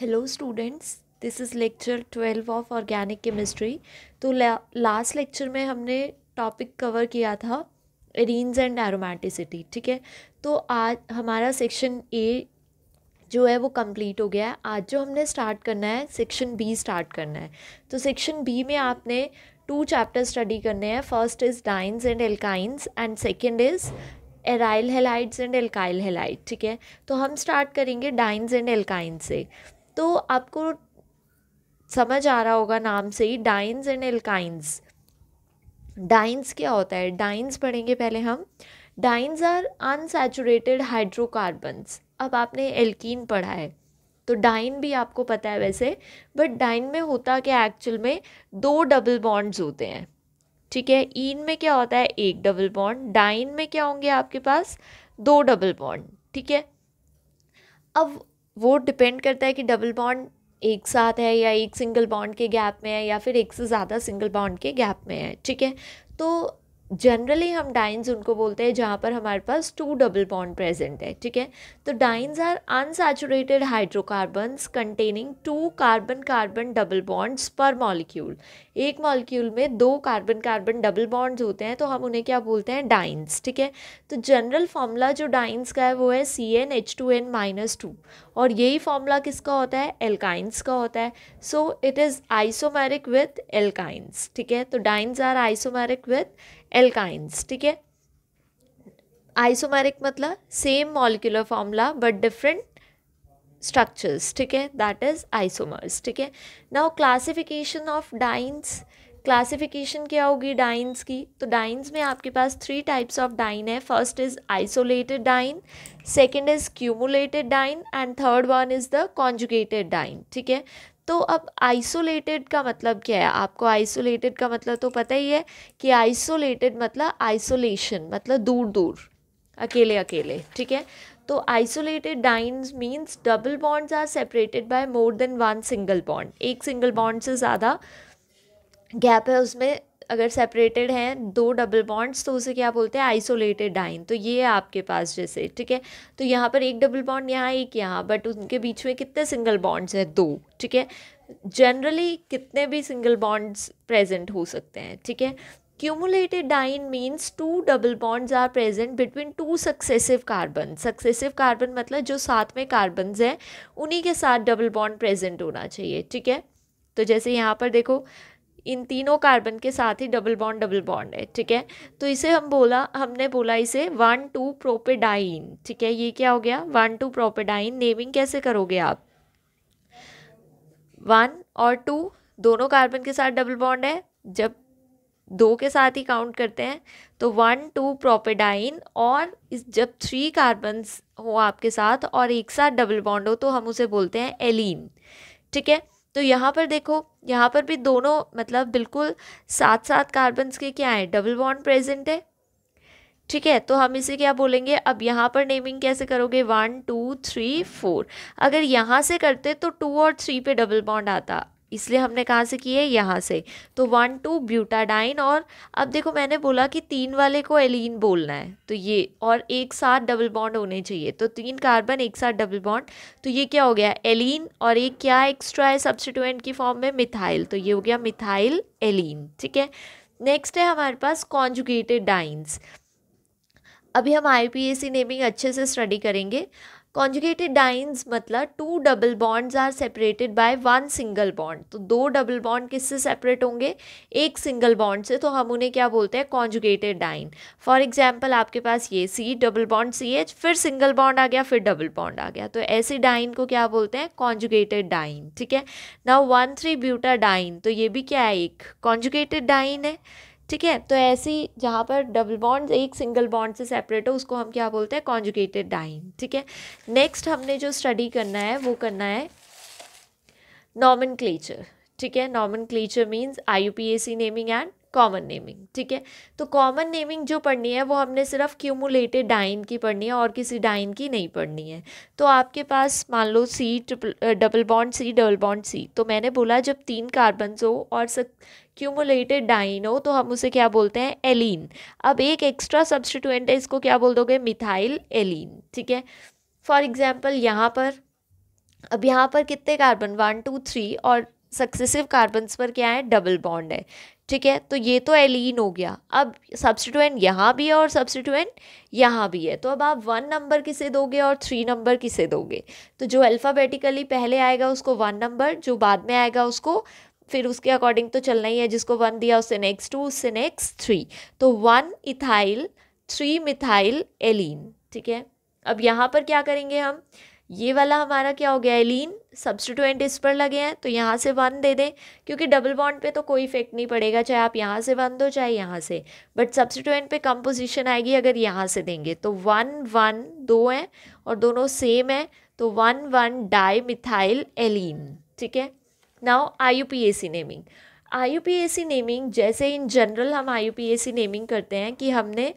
Hello students this is lecture twelve of organic chemistry तो last lecture में हमने topic cover किया था एरिन्स एंड एरोमेटिसिटी ठीक है तो आज हमारा सेक्शन ए जो है वो कंप्लीट हो गया है आज जो हमने स्टार्ट करना है सेक्शन बी स्टार्ट करना है तो सेक्शन बी में आपने टू चैप्टर स्टडी करने हैं first is dienes and alkynes and second is aryl halides and alkyl halide ठीक है तो हम स्टार्ट करेंगे डाइन्स एंड एल्काइंस से तो आपको समझ आ रहा होगा नाम से ही डाइन्स एंड एल्काइंस डाइन्स क्या होता है डाइन्स पढ़ेंगे पहले हम डाइन्स आर अनसेचुरेटेड हाइड्रोकार्बन्स अब आपने एल्कीन पढ़ा है तो डाइन भी आपको पता है वैसे बट डाइन में होता क्या एक्चुअल में दो डबल बॉन्ड्स होते हैं ठीक है ईन में क्या होता है एक डबल बॉन्ड डाइन में क्या होंगे आपके पास दो डबल बॉन्ड ठीक है अब वो डिपेंड करता है कि डबल बॉन्ड एक साथ है या एक सिंगल बॉन्ड के गैप में है या फिर एक से ज़्यादा सिंगल बॉन्ड के गैप में है ठीक है तो जनरली हम डाइन्स उनको बोलते हैं जहाँ पर हमारे पास टू डबल बॉन्ड प्रेजेंट है ठीक है तो dienes are unsaturated hydrocarbons containing two carbon carbon double bonds per molecule एक मॉलिक्यूल में दो कार्बन कार्बन डबल बॉन्ड्स होते हैं तो हम उन्हें क्या बोलते हैं डाइन्स ठीक है तो जनरल फॉर्मूला जो डाइन्स का है वो है C n H two n minus two और यही फॉर्मूला किसका होता है एल्काइंस का होता है so it is isomeric with alkynes ठीक है तो dienes are isomeric with alkynes ठीक है आइसोमेरिक मतलब same molecular formula but different structures ठीक है दैट इज आइसोमर्स ठीक है now classification of dienes classification क्या होगी डाइन्स की तो डाइन्स में आपके पास थ्री टाइप्स ऑफ डाइन है first is isolated diene second is cumulated diene and third one is the conjugated diene ठीक है तो अब आइसोलेटेड का मतलब क्या है आपको आइसोलेटेड का मतलब तो पता ही है कि आइसोलेटेड मतलब आइसोलेशन मतलब दूर दूर अकेले अकेले ठीक है तो isolated dienes means double bonds are separated by more than one single bond एक सिंगल बॉन्ड से ज़्यादा गैप है उसमें अगर सेपरेटेड हैं दो डबल बॉन्ड्स तो उसे क्या बोलते हैं आइसोलेटेड डाइन तो ये है आपके पास जैसे ठीक है तो यहाँ पर एक डबल बॉन्ड यहाँ एक यहाँ बट उनके बीच में कितने सिंगल बॉन्ड्स हैं दो ठीक है जनरली कितने भी सिंगल बॉन्ड्स प्रेजेंट हो सकते हैं ठीक है cumulated diene means two double bonds are present between two successive carbon successive carbon मतलब जो साथ में कार्बन हैं उन्हीं के साथ डबल बॉन्ड प्रेजेंट होना चाहिए ठीक है तो जैसे यहाँ पर देखो इन तीनों कार्बन के साथ ही डबल बॉन्ड डबल बॉन्ड है ठीक है तो इसे हम बोला हमने बोला इसे वन टू प्रोपेडाइन ठीक है ये क्या हो गया वन टू प्रोपेडाइन नेमिंग कैसे करोगे आप वन और टू दोनों कार्बन के साथ डबल बॉन्ड है जब दो के साथ ही काउंट करते हैं तो वन टू प्रोपेडाइन और इस जब थ्री कार्बन्स हो आपके साथ और एक साथ डबल बॉन्ड हो तो हम उसे बोलते हैं एलिन ठीक है तो यहाँ पर देखो यहाँ पर भी दोनों मतलब बिल्कुल साथ साथ कार्बन्स के क्या हैं डबल बॉन्ड प्रेजेंट है ठीक है तो हम इसे क्या बोलेंगे अब यहाँ पर नेमिंग कैसे करोगे वन टू थ्री फोर अगर यहाँ से करते तो टू और थ्री पे डबल बॉन्ड आता इसलिए हमने कहाँ से किए यहाँ से तो वन टू ब्यूटाडाइन और अब देखो मैंने बोला कि तीन वाले को एलिन बोलना है तो ये और एक साथ डबल बॉन्ड होने चाहिए तो तीन कार्बन एक साथ डबल बॉन्ड तो ये क्या हो गया एलिन और एक क्या एक्स्ट्रा है सब्सटीट्यूएंट की फॉर्म में मिथाइल तो ये हो गया मिथाइल एलिन ठीक है नेक्स्ट है हमारे पास कॉन्जुगेटेड डाइन्स अभी हम आई नेमिंग अच्छे से स्टडी करेंगे कॉन्जुगेटेड डाइन्स मतलब two double bonds are separated by one single bond तो दो डबल बॉन्ड किससे सेपरेट होंगे एक सिंगल बॉन्ड से तो हम उन्हें क्या बोलते हैं कॉन्जुगेटेड डाइन फॉर एग्जाम्पल आपके पास ये C double bond C H फिर सिंगल बॉन्ड आ गया फिर डबल बॉन्ड आ गया तो ऐसे डाइन को क्या बोलते हैं कॉन्जुगेटेड डाइन ठीक है ना वन थ्री ब्यूटा डाइन तो ये भी क्या है एक कॉन्जुगेटेड डाइन है ठीक है तो ऐसी जहाँ पर डबल बॉन्ड एक सिंगल बॉन्ड से सेपरेट हो उसको हम क्या बोलते हैं कॉन्जुकेटेड डाइन ठीक है नेक्स्ट हमने जो स्टडी करना है वो करना है नॉमन ठीक है nomenclature means I U P A C naming and common naming ठीक है तो कॉमन नेमिंग जो पढ़नी है वो हमने सिर्फ क्यूमुलेटेड डाइन की पढ़नी है और किसी डाइन की नहीं पढ़नी है तो आपके पास मान लो C triple double bond C double bond C तो मैंने बोला जब तीन कार्बनस हो और क्यूमुलेटेड डाइन हो तो हम उसे क्या बोलते हैं एलिन अब एक एक्स्ट्रा सब्सटीट्यूएंट है इसको क्या बोल दोगे मिथाइल एलिन ठीक है फॉर एग्जाम्पल यहाँ पर अब यहाँ पर कितने कार्बन वन टू थ्री और सक्सेसिव कार्बन्स पर क्या है डबल बॉन्ड है ठीक है तो ये तो एलिन हो गया अब सब्सटीट्यूएंट यहाँ भी है और सब्सटीट्यूएंट यहाँ भी है तो अब आप वन नंबर किसे दोगे और थ्री नंबर किसे दोगे तो जो अल्फ़ाबेटिकली पहले आएगा उसको वन नंबर जो बाद में आएगा उसको फिर उसके अकॉर्डिंग तो चलना ही है जिसको वन दिया उससे नेक्स्ट टू तो उससे नेक्स्ट थ्री तो one ethyl three methyl allene ठीक है अब यहाँ पर क्या करेंगे हम ये वाला हमारा क्या हो गया एलिन सब्सटीट्यूएंट इस पर लगे हैं तो यहाँ से वन दे दें क्योंकि डबल बॉन्ड पे तो कोई इफेक्ट नहीं पड़ेगा चाहे आप यहाँ से वन दो चाहे यहाँ से बट सब्सटीट्यूएंट पे कम पोजिशन आएगी अगर यहाँ से देंगे तो वन वन दो हैं और दोनों सेम हैं तो one one dimethyl allene ठीक है now I U P A C naming I U P A C naming जैसे इन जनरल हम I U P A C naming करते हैं कि हमने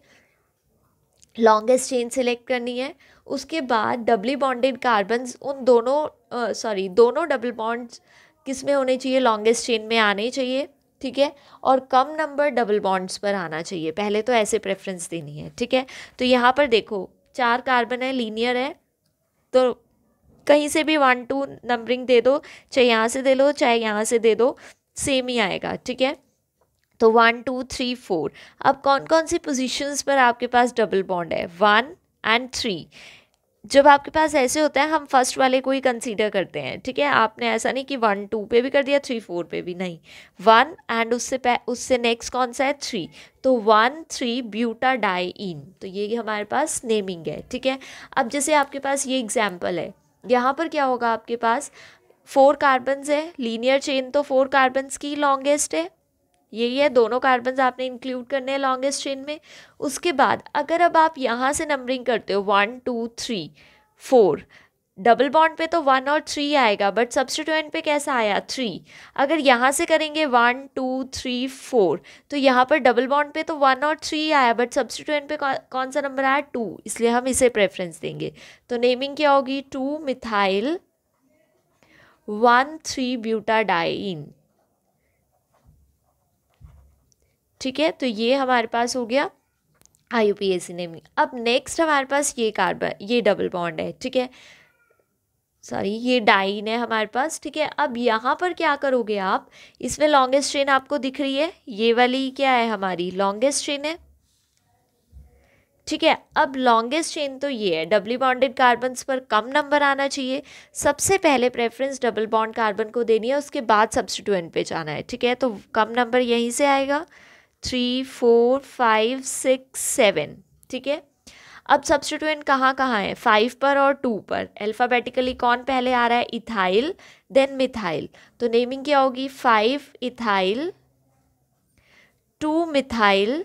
लॉन्गेस्ट चेन सिलेक्ट करनी है उसके बाद डबली बॉन्डेड कार्बन्स उन दोनों सॉरी दोनों डबल बॉन्ड्स किस में होने चाहिए लॉन्गेस्ट चेन में आने चाहिए ठीक है और कम नंबर डबल बॉन्ड्स पर आना चाहिए पहले तो ऐसे प्रेफरेंस देनी है ठीक है तो यहाँ पर देखो चार कार्बन है लीनियर है तो कहीं से भी वन टू नंबरिंग दे दो चाहे यहाँ से दे लो चाहे यहाँ से दे दो सेम ही आएगा ठीक है तो वन टू थ्री फोर अब कौन कौन सी पोजीशंस पर आपके पास डबल बॉन्ड है वन एंड थ्री जब आपके पास ऐसे होता है हम फर्स्ट वाले को ही कंसीडर करते हैं ठीक है आपने ऐसा नहीं कि वन टू पे भी कर दिया थ्री फोर पे भी नहीं वन एंड उससे पे उससे नेक्स्ट कौन सा है थ्री तो one three butadiene तो ये हमारे पास नेमिंग है ठीक है अब जैसे आपके पास ये एग्जाम्पल है यहाँ पर क्या होगा आपके पास फोर कार्बन्स है लीनियर चेन तो फोर कार्बन्स की लॉन्गेस्ट है यही है दोनों कार्बन आपने इंक्लूड करने हैं लॉन्गेस्ट चेन में उसके बाद अगर अब आप यहाँ से नंबरिंग करते हो one two three four double bond पे तो वन और थ्री आएगा बट सब्सटीट्यूएंट पे कैसा आया थ्री अगर यहाँ से करेंगे वन टू थ्री फोर तो यहाँ पर डबल बॉन्ड पे तो वन और थ्री आया बट सब्सटीट्यूएंट पे कौन, कौन सा नंबर आया टू इसलिए हम इसे प्रेफरेंस देंगे तो नेमिंग क्या होगी two methyl one three butadiene ठीक है तो ये हमारे पास हो गया I U P S naming अब नेक्स्ट हमारे पास ये कार्बन ये डबल बॉन्ड है ठीक है सॉरी ये डाइन है हमारे पास ठीक है अब यहाँ पर क्या करोगे आप इसमें लॉन्गेस्ट चेन आपको दिख रही है ये वाली क्या है हमारी लॉन्गेस्ट चेन है ठीक है अब लॉन्गेस्ट चेन तो ये है डबली बॉन्डेड कार्बन्स पर कम नंबर आना चाहिए सबसे पहले प्रेफरेंस डबल बॉन्ड कार्बन को देनी है उसके बाद सब्सिट्यूएंट पे जाना है ठीक है तो कम नंबर यहीं से आएगा three four five six seven ठीक है अब सब्सटीट्यूएंट कहाँ कहाँ है फाइव पर और टू पर अल्फ़ाबेटिकली कौन पहले आ रहा है इथाइल देन मिथाइल तो नेमिंग क्या होगी five ethyl two methyl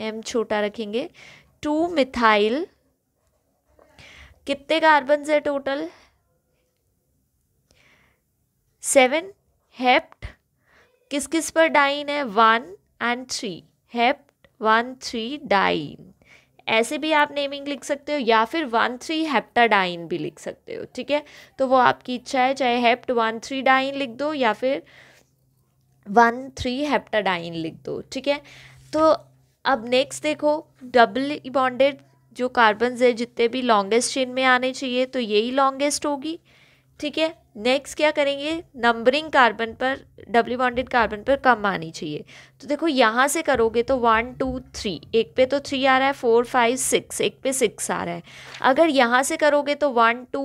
M छोटा रखेंगे टू मिथाइल कितने कार्बन है टोटल सेवन हेप्ट किस किस पर डाइन है one and three hept one three diene ऐसे भी आप नेमिंग लिख सकते हो या फिर वन थ्री हेप्टाडाइन भी लिख सकते हो ठीक है तो वो आपकी इच्छा है चाहे हेप्ट वन थ्री डाइन लिख दो या फिर वन थ्री हेप्टाडाइन लिख दो ठीक है तो अब नेक्स्ट देखो डबल बॉन्डेड जो कार्बन्स है जितने भी लॉन्गेस्ट चेन में आने चाहिए तो यही लॉन्गेस्ट होगी ठीक है नेक्स्ट क्या करेंगे नंबरिंग कार्बन पर डबली बॉन्डेड कार्बन पर कम आनी चाहिए तो देखो यहाँ से करोगे तो वन टू थ्री एक पे तो थ्री आ रहा है फोर फाइव सिक्स एक पे सिक्स आ रहा है अगर यहाँ से करोगे तो वन टू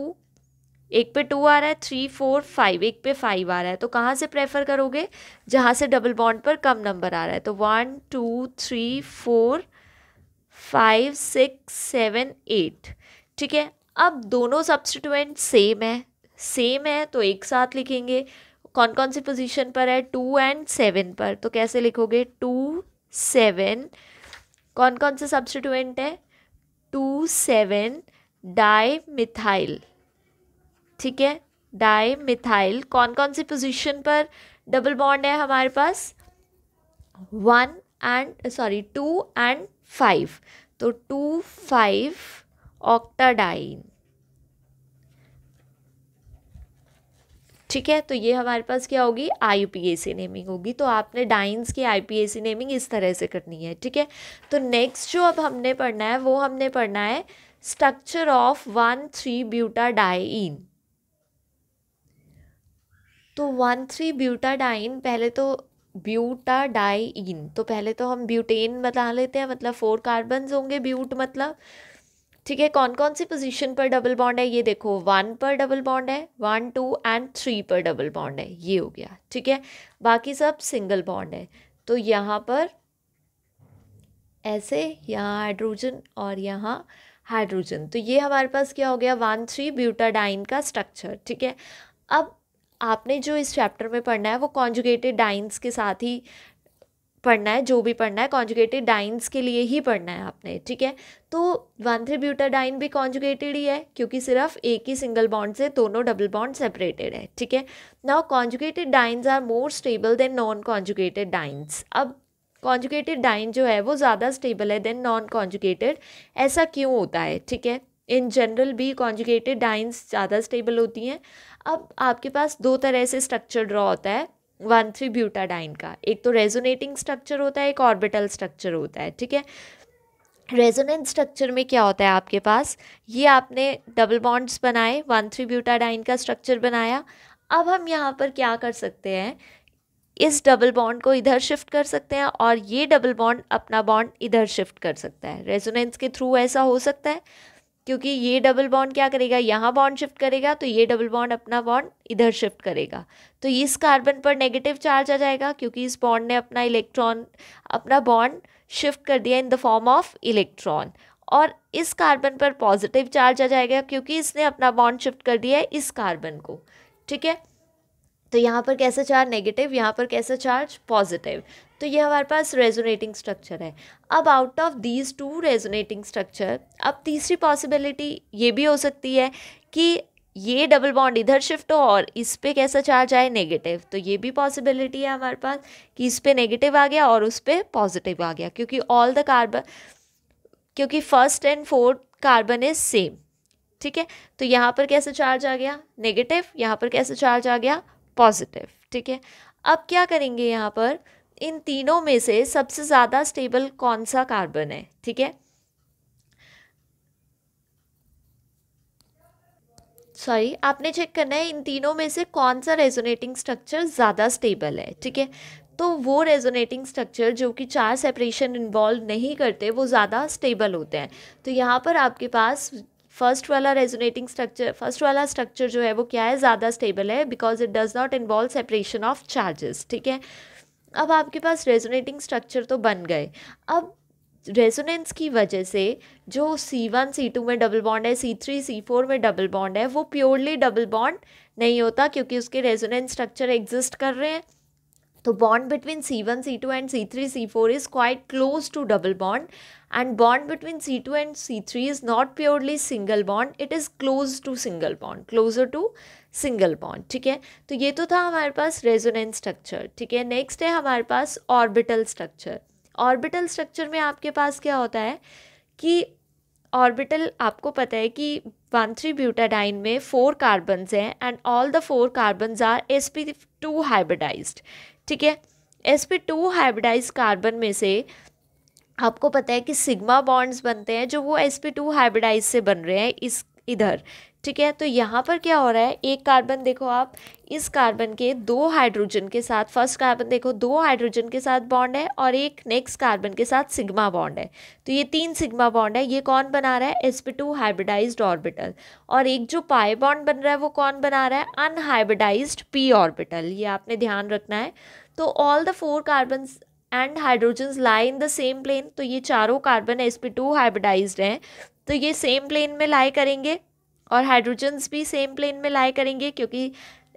एक पे टू आ रहा है थ्री फोर फाइव एक पे फाइव आ रहा है तो कहाँ से प्रेफर करोगे जहाँ से डबल बॉन्ड पर कम नंबर आ रहा है तो one two three four five six seven eight ठीक है अब दोनों सब्सटीट्यूएंट सेम है सेम है तो एक साथ लिखेंगे कौन कौन सी पोजीशन पर है टू एंड सेवन पर तो कैसे लिखोगे टू सेवन कौन कौन से सब्सटीट्यूएंट है टू सेवन डाई मिथाइल ठीक है डाई मिथाइल कौन कौन सी पोजीशन पर डबल बॉन्ड है हमारे पास one and sorry two and five तो टू फाइव ऑक्टाडाइन ठीक है तो ये हमारे पास क्या होगी आई नेमिंग होगी तो आपने डाइन्स की आई नेमिंग इस तरह से करनी है ठीक है तो नेक्स्ट जो अब हमने पढ़ना है वो हमने पढ़ना है structure of one three butadiene तो वन थ्री ब्यूटा डाइन पहले तो ब्यूटा डाइन तो पहले तो हम ब्यूटेन बता लेते हैं मतलब फोर कार्बन होंगे ब्यूट मतलब ठीक है कौन कौन सी पोजीशन पर डबल बॉन्ड है ये देखो वन पर डबल बॉन्ड है वन टू एंड थ्री पर डबल बॉन्ड है ये हो गया ठीक है बाकी सब सिंगल बॉन्ड है तो यहाँ पर ऐसे यहाँ हाइड्रोजन और यहाँ हाइड्रोजन तो ये हमारे पास क्या हो गया वन थ्री ब्यूटाडाइन का स्ट्रक्चर ठीक है अब आपने जो इस चैप्टर में पढ़ना है वो कॉन्जुगेटेड डाइन्स के साथ ही पढ़ना है जो भी पढ़ना है कॉन्जुगेटेड डाइन्स के लिए ही पढ़ना है आपने ठीक है तो वन थ्री डाइन भी कॉन्जुगेटेड ही है क्योंकि सिर्फ एक ही सिंगल बॉन्ड से दोनों डबल बॉन्ड सेपरेटेड है ठीक है now conjugated dienes are more stable than non conjugated dienes अब कॉन्जुगेटेड डाइन जो है वो ज़्यादा स्टेबल है देन नॉन कॉन्जुगेटेड ऐसा क्यों होता है ठीक है इन जनरल भी कॉन्जुगेटेड डाइन्स ज़्यादा स्टेबल होती हैं अब आपके पास दो तरह से स्ट्रक्चर ड्रॉ होता है वन थ्री ब्यूटाडाइन का एक तो रेजोनेटिंग स्ट्रक्चर होता है एक ऑर्बिटल स्ट्रक्चर होता है ठीक है रेजोनेंस स्ट्रक्चर में क्या होता है आपके पास ये आपने डबल बॉन्ड्स बनाए वन थ्री ब्यूटाडाइन का स्ट्रक्चर बनाया अब हम यहाँ पर क्या कर सकते हैं इस डबल बॉन्ड को इधर शिफ्ट कर सकते हैं और ये डबल बॉन्ड अपना बॉन्ड इधर शिफ्ट कर सकता है रेजोनेंस के थ्रू ऐसा हो सकता है क्योंकि ये डबल बॉन्ड क्या करेगा यहाँ बॉन्ड शिफ्ट करेगा तो ये डबल बॉन्ड अपना बॉन्ड इधर शिफ्ट करेगा तो इस कार्बन पर नेगेटिव चार्ज आ जाएगा क्योंकि इस बॉन्ड ने अपना इलेक्ट्रॉन अपना बॉन्ड शिफ्ट कर दिया in the form of electron और इस कार्बन पर पॉजिटिव चार्ज आ जाएगा क्योंकि इसने अपना बॉन्ड शिफ्ट कर दिया है इस कार्बन को ठीक है तो यहाँ पर कैसा चार्ज नेगेटिव यहाँ पर कैसा चार्ज पॉजिटिव तो ये हमारे पास रेजोनेटिंग स्ट्रक्चर है अब out of these two resonating structure अब तीसरी पॉसिबिलिटी ये भी हो सकती है कि ये डबल बॉन्ड इधर शिफ्ट हो और इस पर कैसा चार्ज आए नेगेटिव तो ये भी पॉसिबिलिटी है हमारे पास कि इस पर नेगेटिव आ गया और उस पर पॉजिटिव आ गया क्योंकि ऑल द कार्बन क्योंकि first and fourth carbon is same ठीक है तो यहाँ पर कैसा चार्ज आ गया नेगेटिव यहाँ पर कैसा चार्ज आ गया पॉजिटिव ठीक है अब क्या करेंगे यहाँ पर इन तीनों में से सबसे ज़्यादा स्टेबल कौन सा कार्बन है ठीक है सॉरी आपने चेक करना है इन तीनों में से कौन सा रेजोनेटिंग स्ट्रक्चर ज़्यादा स्टेबल है ठीक है तो वो रेजोनेटिंग स्ट्रक्चर जो कि चार सेपरेशन इन्वॉल्व नहीं करते वो ज़्यादा स्टेबल होते हैं तो यहाँ पर आपके पास फर्स्ट वाला रेजोनेटिंग स्ट्रक्चर फर्स्ट वाला स्ट्रक्चर जो है वो क्या है ज़्यादा स्टेबल है because it does not involve separation of charges ठीक है अब आपके पास रेजोनेटिंग स्ट्रक्चर तो बन गए अब रेजोनेंस की वजह से जो सी वन सी टू में डबल बॉन्ड है सी थ्री सी फोर में डबल बॉन्ड है वो प्योरली डबल बॉन्ड नहीं होता क्योंकि उसके रेजोनेंस स्ट्रक्चर एग्जिस्ट कर रहे हैं तो bond between C one C two and C three C four is quite close to double bond and bond between C two and C three is not purely single bond it is close to single bond closer to single bond ठीक है तो ये तो था हमारे पास resonance structure ठीक है next है हमारे पास ऑर्बिटल स्ट्रक्चर ऑर्बिटल स्ट्रक्चर में आपके पास क्या होता है कि ऑर्बिटल आपको पता है कि वन थ्री ब्यूटाडाइन में फोर कार्बन्स हैं and all the four carbons are S P two hybridized ठीक है S P two hybridize carbon में से आपको पता है कि सिग्मा बॉन्ड्स बनते हैं जो वो एस पी टू हाइब्रिडाइज से बन रहे हैं इस इधर ठीक है तो यहाँ पर क्या हो रहा है एक कार्बन देखो आप इस कार्बन के दो हाइड्रोजन के साथ फर्स्ट कार्बन देखो दो हाइड्रोजन के साथ बॉन्ड है और एक नेक्स्ट कार्बन के साथ सिग्मा बॉन्ड है तो ये तीन सिग्मा बॉन्ड है ये कौन बना रहा है S P two hybridized orbital और एक जो पाए बॉन्ड बन रहा है वो कौन बना रहा है अनहाइब्रिडाइज पी ऑर्बिटल ये आपने ध्यान रखना है तो all the four carbon and hydrogen lie in the same plane तो ये चारों carbon S P two hybridized हैं तो ये सेम प्लेन में लाई करेंगे और हाइड्रोजन्स भी सेम प्लेन में लाए करेंगे क्योंकि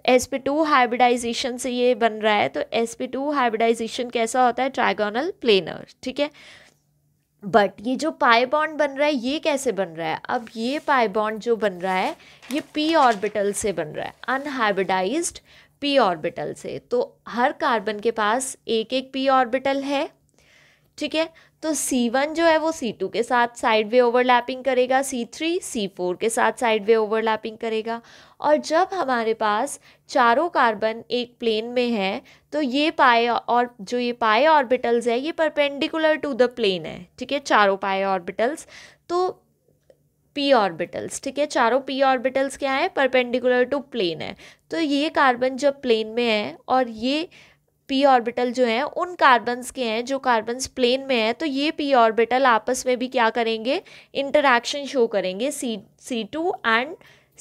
एस पी टू हाइब्रिडाइजेशन से ये बन रहा है तो एस पी टू हाइब्रिडाइजेशन कैसा होता है ट्राइगोनल प्लेनर ठीक है बट ये जो पाई बॉन्ड बन रहा है ये कैसे बन रहा है अब ये पाई बॉन्ड जो बन रहा है ये पी ऑर्बिटल से बन रहा है अनहाइब्रिडाइज पी ऑर्बिटल से तो हर कार्बन के पास एक एक पी ऑर्बिटल है ठीक है तो C1 जो है वो C2 के साथ साइड वे ओवरलैपिंग करेगा C3 C4 के साथ साइड वे ओवरलैपिंग करेगा और जब हमारे पास चारों कार्बन एक प्लेन में है तो ये पाए और जो ये पाए ऑर्बिटल्स है ये परपेंडिकुलर टू द प्लेन है ठीक है चारों पाए ऑर्बिटल्स तो पी ऑर्बिटल्स ठीक है चारों पी ऑर्बिटल्स क्या है परपेंडिकुलर टू प्लेन है तो ये कार्बन जब प्लेन में है और ये पी ऑर्बिटल जो हैं उन कार्बन्स के हैं जो कार्बन्स प्लेन में हैं तो ये पी ऑर्बिटल आपस में भी क्या करेंगे इंटरैक्शन शो करेंगे C C two and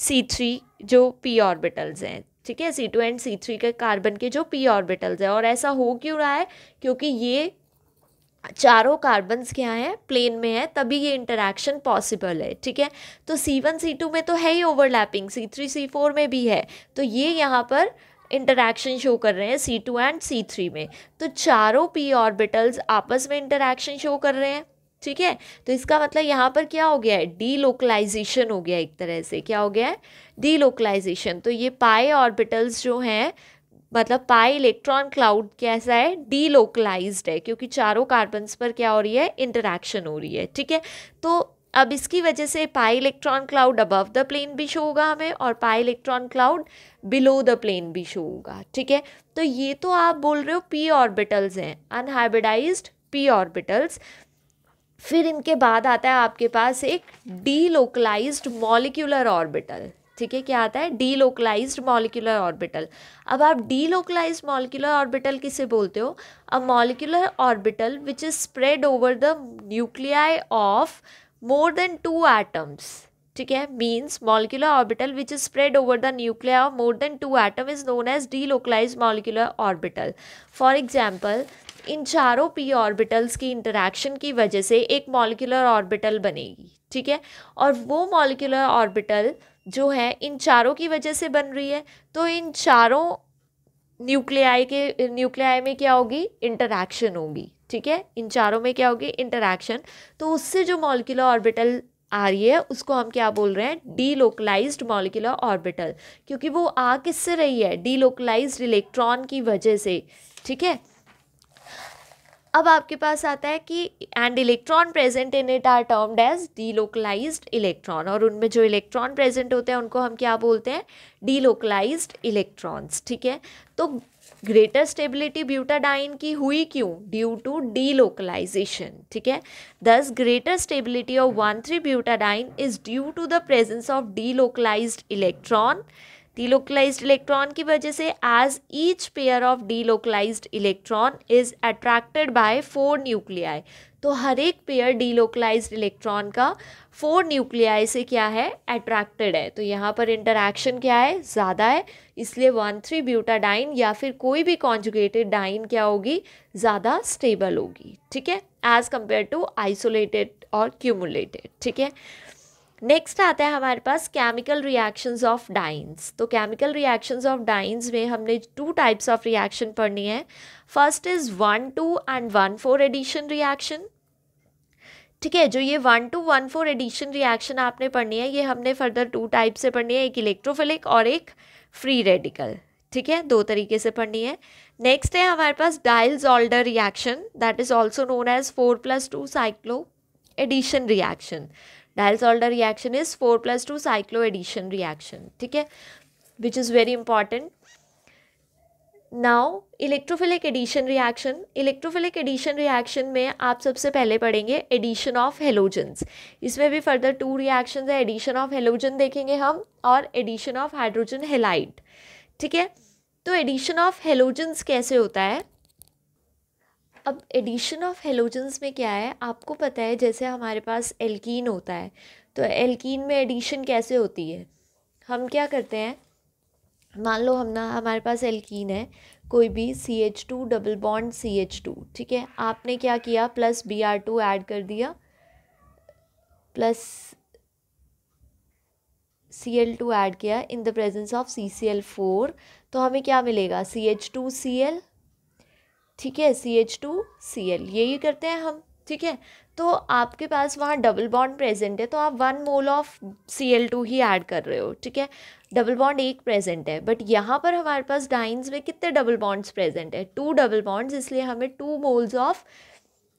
C three जो पी ऑर्बिटल्स हैं ठीक है C two and C three के कार्बन के जो पी ऑर्बिटल्स हैं और ऐसा हो क्यों रहा है क्योंकि ये चारों कार्बन्स क्या हैं प्लेन में है तभी ये इंटरेक्शन पॉसिबल है ठीक है तो सी वन सी टू में तो है ही overlapping C three C four में भी है तो ये यहाँ पर इंटरेक्शन शो कर रहे हैं C two and C three में तो चारों पी ऑर्बिटल्स आपस में इंटरेक्शन शो कर रहे हैं ठीक है तो इसका मतलब यहाँ पर क्या हो गया है डीलोकलाइजेशन हो गया एक तरह से क्या हो गया है डीलोकलाइजेशन तो ये पाए ऑर्बिटल्स जो हैं मतलब पाई इलेक्ट्रॉन क्लाउड कैसा है डीलोकलाइज्ड है क्योंकि चारों कार्बन्स पर क्या हो रही है इंटरेक्शन हो रही है ठीक है तो अब इसकी वजह से pi electron cloud above the plane भी शो होगा हमें और pi electron cloud below the plane भी शो होगा ठीक है तो ये तो आप बोल रहे हो पी ऑर्बिटल्स हैं अनहाइब्रिडाइज पी ऑर्बिटल्स फिर इनके बाद आता है आपके पास एक डी लोकलाइज्ड मॉलिक्यूलर ऑर्बिटल ठीक है क्या आता है डी लोकलाइज मॉलिक्यूलर ऑर्बिटल अब आप डी लोकलाइज मॉलिक्यूलर ऑर्बिटल किसे बोलते हो a molecular orbital which is spread over the nuclei of more than two atoms ठीक है means molecular orbital which is spread over the nuclei of more than two atom is known as delocalize molecular orbital for example in चारों P orbitals की interaction की वजह से एक molecular orbital बनेगी ठीक है और वो मॉलिकुलर ऑर्बिटल जो है इन चारों की वजह से बन रही है तो इन चारों न्यूक्लियाई के न्यूक्लियाई में क्या होगी इंटरेक्शन होगी ठीक है इन चारों में क्या होगी इंटरैक्शन तो उससे जो मॉलिकुलर ऑर्बिटल आ रही है उसको हम क्या बोल रहे हैं डी मॉलिकुलर ऑर्बिटल क्योंकि वो आ किससे रही है डी इलेक्ट्रॉन की वजह से ठीक है अब आपके पास आता है कि and electron present in it are termed as localize electron और उनमें जो इलेक्ट्रॉन प्रेजेंट होते हैं उनको हम क्या बोलते हैं डीलोकलाइज्ड इलेक्ट्रॉन्स ठीक है तो ग्रेटर स्टेबिलिटी ब्यूटाडाइन की हुई क्यों ड्यू टू डीलोकलाइजेशन ठीक है thus greater stability of one three butadiene is due to the presence of delocalized electron delocalized electron की वजह से as each pair of delocalized electron is attracted by four nuclei तो हर एक pair delocalize electron का four nuclei से क्या है अट्रैक्टेड है तो यहाँ पर इंटरैक्शन क्या है ज़्यादा है इसलिए वन थ्री ब्यूटाडाइन या फिर कोई भी कॉन्जुगेटेड डाइन क्या होगी ज़्यादा स्टेबल होगी ठीक है एज़ कम्पेयर टू आइसोलेटेड और क्यूमुलेटेड ठीक है नेक्स्ट आता है हमारे पास केमिकल रिएक्शंस ऑफ डाइंस तो केमिकल रिएक्शंस ऑफ डाइंस में हमने टू टाइप्स ऑफ रिएक्शन पढ़नी है first is one two and one four addition reaction ठीक है जो ये one two one four addition reaction आपने पढ़नी है ये हमने फर्दर टू टाइप से पढ़नी है एक इलेक्ट्रोफिलिक और एक फ्री रेडिकल ठीक है दो तरीके से पढ़नी है नेक्स्ट है हमारे पास Diels Alder reaction that is also known as four plus two cyclo addition reaction Diels Alder reaction is four plus two cyclo addition reaction ठीक है which is very important now electrophilic addition reaction electrophilic addition reaction में आप सबसे पहले पढ़ेंगे addition of halogens इसमें भी further two reaction है एडिशन ऑफ हेलोजन देखेंगे हम और एडिशन ऑफ हाइड्रोजन हेलाइट ठीक है तो एडिशन ऑफ हेलोजन्स कैसे होता है अब एडिशन ऑफ हेलोजन्स में क्या है आपको पता है जैसे हमारे पास एल्कीन होता है तो एल्कीन में एडिशन कैसे होती है हम क्या करते हैं मान लो हम ना हमारे पास एल्कीन है कोई भी C H two double bond C H two ठीक है आपने क्या किया plus B R two add कर दिया plus C L two add किया in the presence of C C L four तो हमें क्या मिलेगा C H two C L ठीक है C H two C L यही करते हैं हम ठीक है तो आपके पास वहाँ डबल बॉन्ड प्रेजेंट है तो आप one mole of C L two ही ऐड कर रहे हो ठीक है डबल बॉन्ड एक प्रेजेंट है बट यहाँ पर हमारे पास डाइन्स में कितने डबल बॉन्ड्स प्रेजेंट है टू डबल बॉन्ड्स इसलिए हमें टू मोल्स ऑफ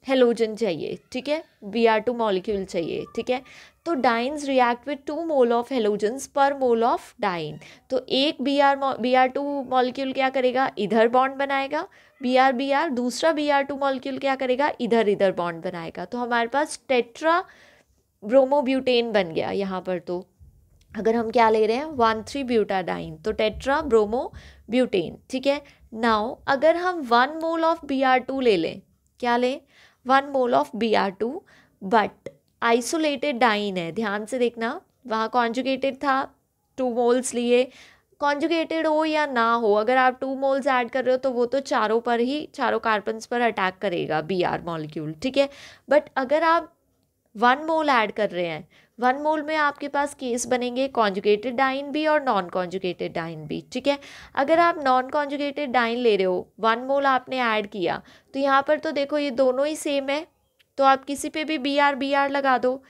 हेलोजन चाहिए ठीक है बी आर टू मॉलिक्यूल चाहिए ठीक है तो dienes react with two mole of halogens per mole of diene तो एक B R B R two molecule क्या करेगा इधर बॉन्ड बनाएगा बी आर बी आर दूसरा बी आर टू मॉलिक्यूल क्या करेगा इधर इधर बॉन्ड बनाएगा तो हमारे पास टेट्रा ब्रोमोब्यूटेन बन गया यहाँ पर तो अगर हम क्या ले रहे हैं वन थ्री ब्यूटाडाइन तो टेट्रा ब्रोमो ब्यूटेन ठीक है नाउ अगर हम one mole of B R two ले लें क्या लें one mole of B R two but isolated diene है ध्यान से देखना वहाँ कॉन्जुगेटेड था टू मोल्स लिए कॉन्जुगेटेड हो या ना हो अगर आप टू मोल्स ऐड कर रहे हो तो वो तो चारों पर ही चारों कार्बन्स पर अटैक करेगा बी आर मॉलिक्यूल ठीक है बट अगर आप वन मोल ऐड कर रहे हैं वन मोल में आपके पास केस बनेंगे कॉन्जुगेटेड डाइन भी और नॉन कॉन्जुगेटेड डाइन भी ठीक है अगर आप नॉन कॉन्जुगेटेड डाइन ले रहे हो वन मोल आपने ऐड किया तो यहाँ पर तो देखो ये दोनों ही सेम है तो आप किसी पे भी बी आर बी आर लगा दो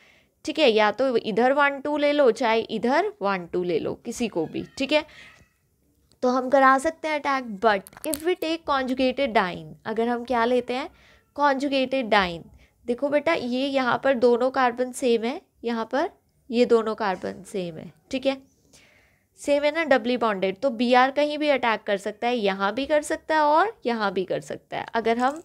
ठीक है या तो इधर वन टू ले लो चाहे इधर वन टू ले लो किसी को भी ठीक है तो हम करा सकते हैं attack but if we take conjugated diene अगर हम क्या लेते हैं कॉन्जुगेटेड डाइन देखो बेटा ये यहाँ पर दोनों कार्बन सेम है यहाँ पर ये दोनों कार्बन सेम है ठीक है सेम है ना डबली बॉन्डेड तो बी आर कहीं भी अटैक कर सकता है यहाँ भी कर सकता है और यहाँ भी कर सकता है अगर हम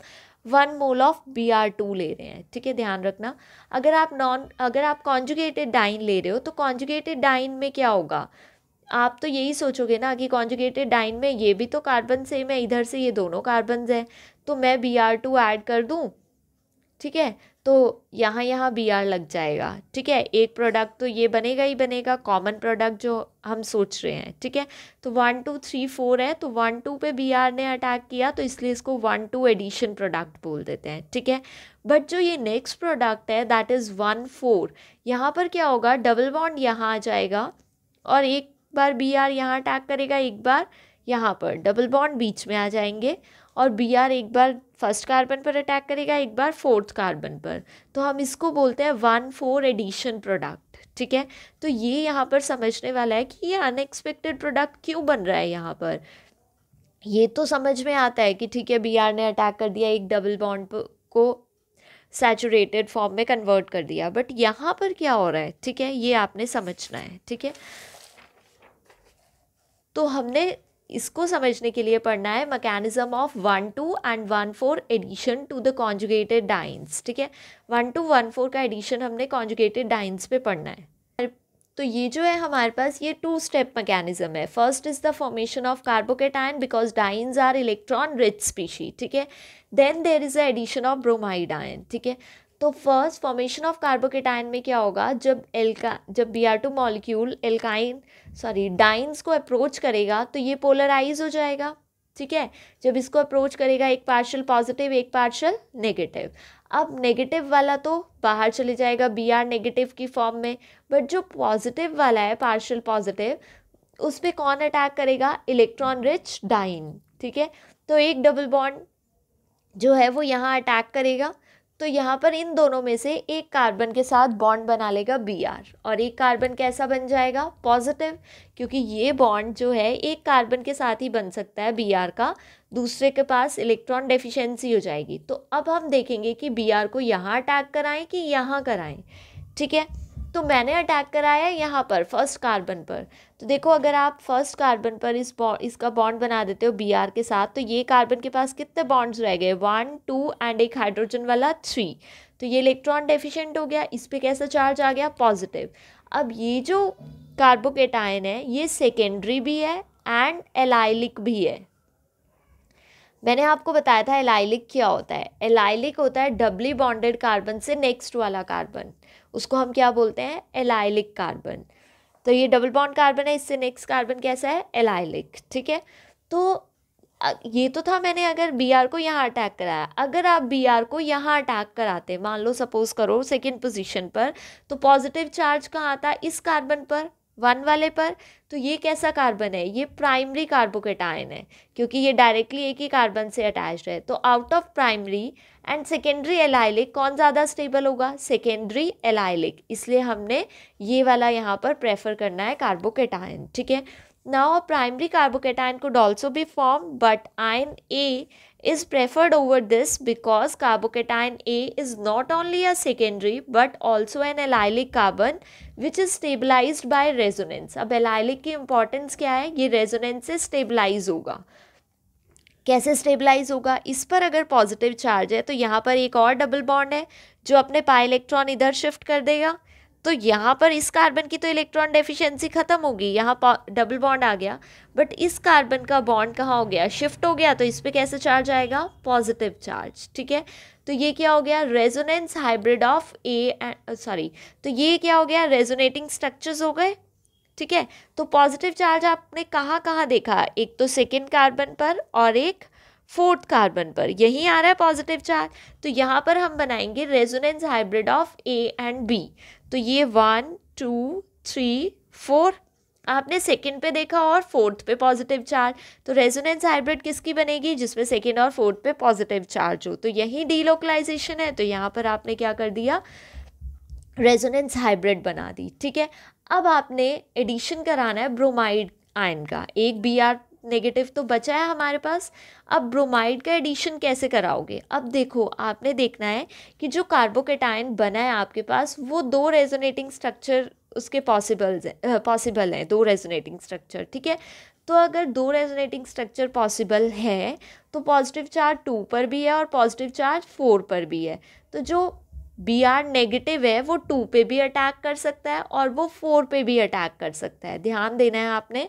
one mole of B R two ले रहे हैं ठीक है ध्यान रखना अगर आप नॉन अगर आप कॉन्जुगेटेड डाइन ले रहे हो तो कॉन्जुगेटेड डाइन में क्या होगा आप तो यही सोचोगे ना कि कॉन्जुगेटेड डाइन में ये भी तो कार्बन सेम है इधर से ये दोनों कार्बन हैं तो मैं बी आर टू ऐड कर दूँ ठीक है तो यहाँ यहाँ बी आर लग जाएगा ठीक है एक प्रोडक्ट तो ये बनेगा ही बनेगा कॉमन प्रोडक्ट जो हम सोच रहे हैं ठीक है तो वन टू थ्री फोर है तो वन टू पे बी आर ने अटैक किया तो इसलिए इसको वन टू एडिशन प्रोडक्ट बोल देते हैं ठीक है बट जो ये नेक्स्ट प्रोडक्ट है दैट इज़ वन फोर यहाँ पर क्या होगा डबल बॉन्ड यहाँ आ जाएगा और एक बार बी आर यहाँ अटैक करेगा एक बार यहाँ पर डबल बॉन्ड बीच में आ जाएंगे और बी आर एक बार फर्स्ट कार्बन पर अटैक करेगा एक बार फोर्थ कार्बन पर तो हम इसको बोलते हैं वन फोर एडिशन प्रोडक्ट ठीक है तो ये यहाँ पर समझने वाला है कि ये अनएक्सपेक्टेड प्रोडक्ट क्यों बन रहा है यहाँ पर ये तो समझ में आता है कि ठीक है बी आर ने अटैक कर दिया एक डबल बॉन्ड को सैचुरेटेड फॉर्म में कन्वर्ट कर दिया बट यहाँ पर क्या हो रहा है ठीक है ये आपने समझना है ठीक है तो हमने इसको समझने के लिए पढ़ना है mechanism of one two and one four addition to the conjugated dienes ठीक है वन टू वन फोर का एडिशन हमने कॉन्जुगेटेड डाइन्स पे पढ़ना है तो ये जो है हमारे पास ये टू स्टेप मैकेनिज्म है first is the formation of carbocation because dienes are electron rich species ठीक है then there is a addition of bromide ion ठीक है तो फर्स्ट फॉर्मेशन ऑफ कार्बोकेटाइन में क्या होगा जब एल्का जब B R two molecule alkyne sorry dienes को अप्रोच करेगा तो ये पोलराइज हो जाएगा ठीक है जब इसको अप्रोच करेगा एक पार्शल पॉजिटिव एक पार्शल नेगेटिव अब नेगेटिव वाला तो बाहर चले जाएगा बी आर नेगेटिव की फॉर्म में बट जो पॉजिटिव वाला है पार्शल पॉजिटिव उस पर कौन अटैक करेगा इलेक्ट्रॉन रिच डाइन ठीक है तो एक डबल बॉन्ड जो है वो यहाँ अटैक करेगा तो यहाँ पर इन दोनों में से एक कार्बन के साथ बॉन्ड बना लेगा बी आर और एक कार्बन कैसा बन जाएगा पॉजिटिव क्योंकि ये बॉन्ड जो है एक कार्बन के साथ ही बन सकता है बी आर का दूसरे के पास इलेक्ट्रॉन डेफिशिएंसी हो जाएगी तो अब हम देखेंगे कि बी आर को यहाँ अटैक कराएं कि यहाँ कराएं ठीक है तो मैंने अटैक कराया यहाँ पर फर्स्ट कार्बन पर तो देखो अगर आप फर्स्ट कार्बन पर इस बॉन्ड इसका बॉन्ड बना देते हो बी आर के साथ तो ये कार्बन के पास कितने बॉन्ड्स रह गए वन टू एंड एक हाइड्रोजन वाला थ्री तो ये इलेक्ट्रॉन डेफिशिएंट हो गया इस पर कैसा चार्ज आ गया पॉजिटिव अब ये जो कार्बोकेटाइन है ये सेकेंडरी भी है एंड एलाइलिक भी है मैंने आपको बताया था एलाइलिक क्या होता है एलाइलिक होता है डबली बॉन्डेड कार्बन से नेक्स्ट वाला कार्बन उसको हम क्या बोलते हैं एलाइलिक कार्बन तो ये डबल बॉन्ड कार्बन है इससे नेक्स्ट कार्बन कैसा है एलाइलिक ठीक है तो ये तो था मैंने अगर बी आर को यहाँ अटैक कराया अगर आप बी आर को यहाँ अटैक कराते मान लो सपोज करो सेकेंड पोजिशन पर तो पॉजिटिव चार्ज कहाँ आता इस कार्बन पर वन वाले पर तो ये कैसा कार्बन है ये प्राइमरी कार्बोकेटाइन है क्योंकि ये डायरेक्टली एक ही कार्बन से अटैच है तो out of primary and secondary allylic कौन ज़्यादा स्टेबल होगा सेकेंडरी एलाइलिक इसलिए हमने ये वाला यहाँ पर प्रेफर करना है कार्बोकेटाइन ठीक है now primary carbocation could also भी form but ion A is preferred over this because carbocation A is not only a secondary but also an allylic carbon which is stabilized by resonance. अब allylic की importance क्या है ये resonance से stabilize होगा कैसे stabilise होगा इस पर अगर पॉजिटिव चार्ज है तो यहाँ पर एक और डबल बॉन्ड है जो अपने पाई इलेक्ट्रॉन इधर शिफ्ट कर देगा तो यहाँ पर इस कार्बन की तो इलेक्ट्रॉन डेफिशिएंसी ख़त्म होगी यहाँ डबल बॉन्ड आ गया बट इस कार्बन का बॉन्ड कहाँ हो गया शिफ्ट हो गया तो इस पर कैसे चार्ज आएगा पॉजिटिव चार्ज ठीक है तो ये क्या हो गया resonance hybrid of A sorry तो ये क्या हो गया रेजोनेटिंग स्ट्रक्चर्स हो गए ठीक है तो पॉजिटिव चार्ज आपने कहाँ कहाँ देखा एक तो सेकेंड कार्बन पर और एक फोर्थ कार्बन पर यही आ रहा है पॉजिटिव चार्ज तो यहाँ पर हम बनाएंगे resonance hybrid of A and B तो ये वन टू थ्री फोर आपने सेकेंड पे देखा और फोर्थ पे पॉजिटिव चार्ज तो रेजोनेंस हाइब्रिड किसकी बनेगी जिसमें सेकेंड और फोर्थ पे पॉजिटिव चार्ज हो तो यही डीलोकलाइजेशन है तो यहाँ पर आपने क्या कर दिया रेजोनेंस हाइब्रिड बना दी ठीक है अब आपने एडिशन कराना है ब्रोमाइड आयन का एक बी आर नेगेटिव तो बचा है हमारे पास अब ब्रोमाइड का एडिशन कैसे कराओगे अब देखो आपने देखना है कि जो कार्बोकेटाइन बना है आपके पास वो दो रेजोनेटिंग स्ट्रक्चर उसके पॉसिबल पॉसिबल हैं दो रेजोनेटिंग स्ट्रक्चर ठीक है तो अगर दो रेजोनेटिंग स्ट्रक्चर पॉसिबल है तो पॉजिटिव चार्ज टू पर भी है और पॉजिटिव चार्ज फोर पर भी है तो जो बी आर नेगेटिव है वो टू पे भी अटैक कर सकता है और वो फोर पे भी अटैक कर सकता है ध्यान देना है आपने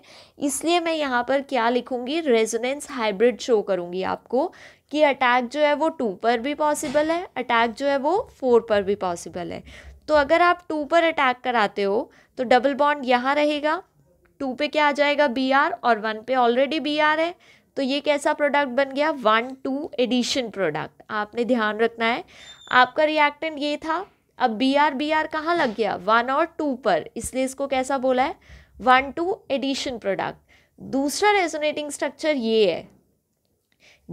इसलिए मैं यहाँ पर क्या लिखूँगी रेजोनेंस हाइब्रिड शो करूँगी आपको कि अटैक जो है वो टू पर भी पॉसिबल है अटैक जो है वो फोर पर भी पॉसिबल है तो अगर आप टू पर अटैक कराते हो तो डबल बॉन्ड यहाँ रहेगा टू पे क्या आ जाएगा बी आर और वन पे ऑलरेडी बी आर है तो ये कैसा प्रोडक्ट बन गया वन टू एडिशन प्रोडक्ट आपने ध्यान रखना है आपका रिएक्टेंट ये था अब बी आर बी आर कहाँ लग गया वन और टू पर इसलिए इसको कैसा बोला है वन टू एडिशन प्रोडक्ट दूसरा रेजोनेटिंग स्ट्रक्चर ये है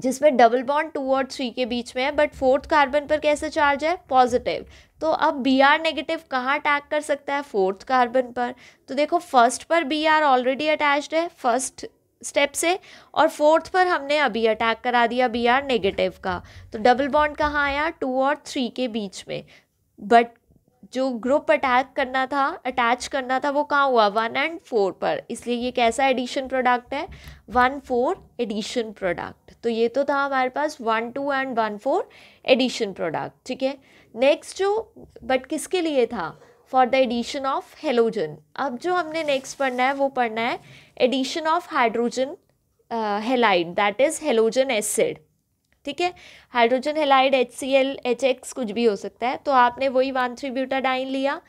जिसमें डबल बॉन्ड टू और थ्री के बीच में है बट फोर्थ कार्बन पर कैसे चार्ज है पॉजिटिव तो अब बी आर नेगेटिव कहाँ अटैक कर सकता है फोर्थ कार्बन पर तो देखो फर्स्ट पर बी आर ऑलरेडी अटैच्ड है फर्स्ट स्टेप से और फोर्थ पर हमने अभी अटैक करा दिया बी आर नेगेटिव का तो डबल बॉन्ड कहाँ आया टू और थ्री के बीच में बट जो ग्रुप अटैक करना था अटैच करना था वो कहाँ हुआ वन एंड फोर पर इसलिए ये कैसा एडिशन प्रोडक्ट है वन फोर एडिशन प्रोडक्ट तो ये तो था हमारे पास one two and one four addition product ठीक है नेक्स्ट जो बट किसके लिए था for the addition of halogen अब जो हमने नेक्स्ट पढ़ना है वो पढ़ना है addition of hydrogen uh, halide that is halogen acid ठीक है hydrogen halide H C L H X कुछ भी हो सकता है तो आपने वही वन थ्री ब्यूटाडाइन लिया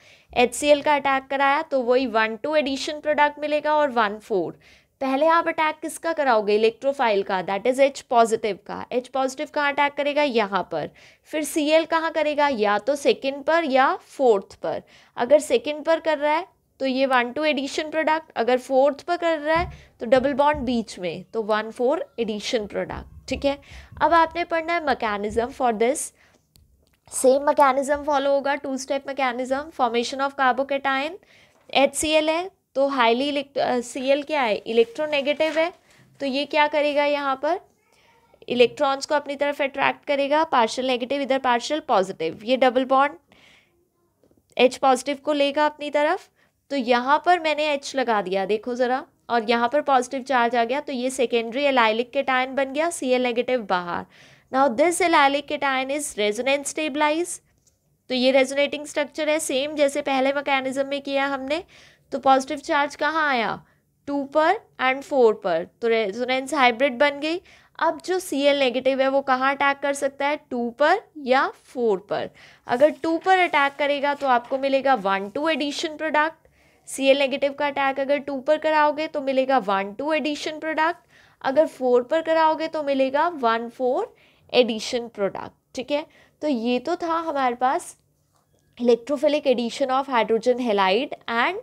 एच सी एल का अटैक कराया तो वही वन टू एडिशन प्रोडक्ट मिलेगा और वन फोर पहले आप अटैक किसका कराओगे इलेक्ट्रोफाइल का दैट इज़ एच पॉजिटिव का एच पॉजिटिव कहाँ अटैक करेगा यहाँ पर फिर सी एल कहाँ करेगा या तो सेकेंड पर या फोर्थ पर अगर सेकेंड पर कर रहा है तो ये वन टू एडिशन प्रोडक्ट अगर फोर्थ पर कर रहा है तो डबल बॉन्ड बीच में तो वन फोर एडिशन प्रोडक्ट ठीक है अब आपने पढ़ना है mechanism for this same mechanism follow होगा two step mechanism formation of carbocation H C L है तो हाईली सी एल क्या है इलेक्ट्रोनेगेटिव है तो ये क्या करेगा यहाँ पर इलेक्ट्रॉन्स को अपनी तरफ अट्रैक्ट करेगा पार्शियल नेगेटिव इधर पार्शियल पॉजिटिव ये डबल बॉन्ड एच पॉजिटिव को लेगा अपनी तरफ तो यहाँ पर मैंने एच लगा दिया देखो ज़रा और यहाँ पर पॉजिटिव चार्ज आ गया तो ये सेकेंडरी एलाइलिक के टायन बन गया सी एल नेगेटिव बाहर now this allylic cation is resonance stabilise तो ये रेजोनेटिंग स्ट्रक्चर है सेम जैसे पहले मैकेनिज्म में किया हमने तो पॉजिटिव चार्ज कहाँ आया टू पर एंड फोर पर तो रेजोनेंस हाइब्रिड बन गई अब जो सी एल नेगेटिव है वो कहाँ अटैक कर सकता है टू पर या फोर पर अगर टू पर अटैक करेगा तो आपको मिलेगा one two addition product C L negative का अटैक अगर टू पर कराओगे तो मिलेगा वन टू एडिशन प्रोडक्ट अगर फोर पर कराओगे तो मिलेगा वन फोर एडिशन प्रोडक्ट ठीक है तो ये तो था हमारे पास electrophilic addition of hydrogen halide and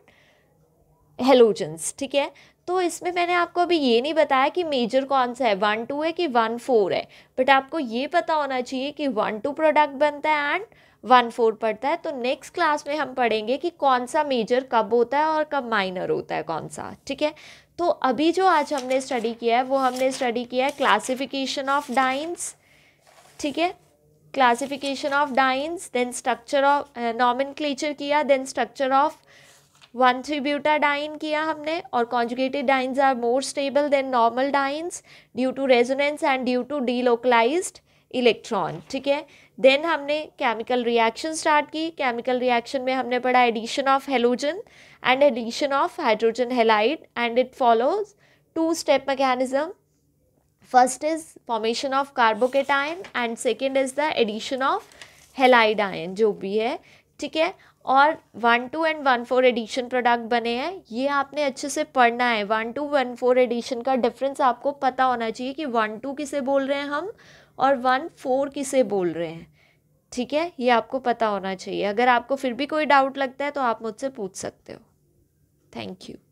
halogens ठीक है तो इसमें मैंने आपको अभी ये नहीं बताया कि मेजर कौन सा है वन टू है कि वन फोर है बट आपको ये पता होना चाहिए कि वन टू प्रोडक्ट बनता है एंड वन फोर पढ़ता है तो नेक्स्ट क्लास में हम पढ़ेंगे कि कौन सा मेजर कब होता है और कब माइनर होता है कौन सा ठीक है तो अभी जो आज हमने स्टडी किया है वो हमने स्टडी किया है क्लासिफिकेशन ऑफ डाइन्स ठीक है classification of dienes then structure of नॉमिन किया then structure of one three butadiene किया हमने और conjugated dienes are more stable than normal dienes due to resonance and due to delocalised electron ठीक है then हमने केमिकल रिएक्शन स्टार्ट की chemical reaction में हमने पढ़ा addition of halogen and addition of hydrogen halide and it follows two step mechanism first is formation of carbocation and second is the addition of halide ion जो भी है ठीक है और one two and one four addition product बने हैं ये आपने अच्छे से पढ़ना है one two one four addition का डिफरेंस आपको पता होना चाहिए कि वन टू किसे बोल रहे हैं हम और वन फोर किसे बोल रहे हैं ठीक है ये आपको पता होना चाहिए अगर आपको फिर भी कोई डाउट लगता है तो आप मुझसे पूछ सकते हो थैंक यू